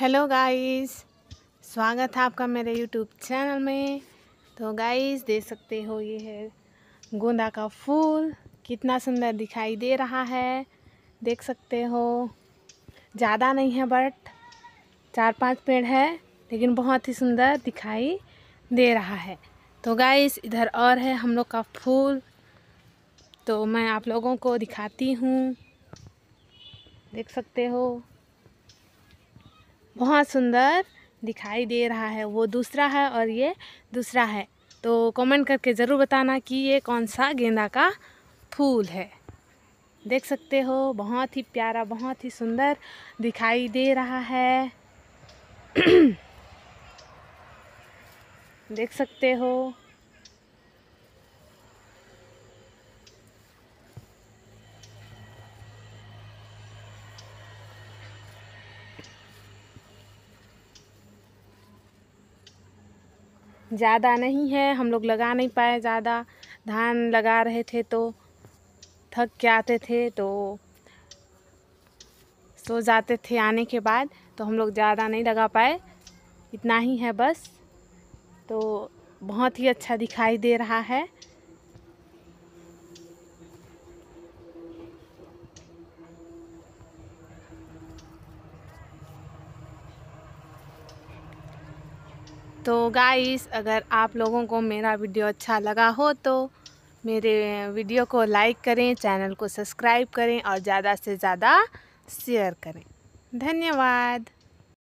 hello guys स्वागत है आपका मेरे यूट्यूब चैनल में तो गाइस देख सकते हो ये है गोंदा का फूल कितना सुंदर दिखाई दे रहा है देख सकते हो ज़्यादा नहीं है बट चार पांच पेड़ है लेकिन बहुत ही सुंदर दिखाई दे रहा है तो गाइस इधर और है हम लोग का फूल तो मैं आप लोगों को दिखाती हूँ देख सकते हो बहुत सुंदर दिखाई दे रहा है वो दूसरा है और ये दूसरा है तो कमेंट करके ज़रूर बताना कि ये कौन सा गेंदा का फूल है देख सकते हो बहुत ही प्यारा बहुत ही सुंदर दिखाई दे रहा है देख सकते हो ज़्यादा नहीं है हम लोग लगा नहीं पाए ज़्यादा धान लगा रहे थे तो थक के आते थे तो सो जाते थे आने के बाद तो हम लोग ज़्यादा नहीं लगा पाए इतना ही है बस तो बहुत ही अच्छा दिखाई दे रहा है तो गाइस अगर आप लोगों को मेरा वीडियो अच्छा लगा हो तो मेरे वीडियो को लाइक करें चैनल को सब्सक्राइब करें और ज़्यादा से ज़्यादा शेयर करें धन्यवाद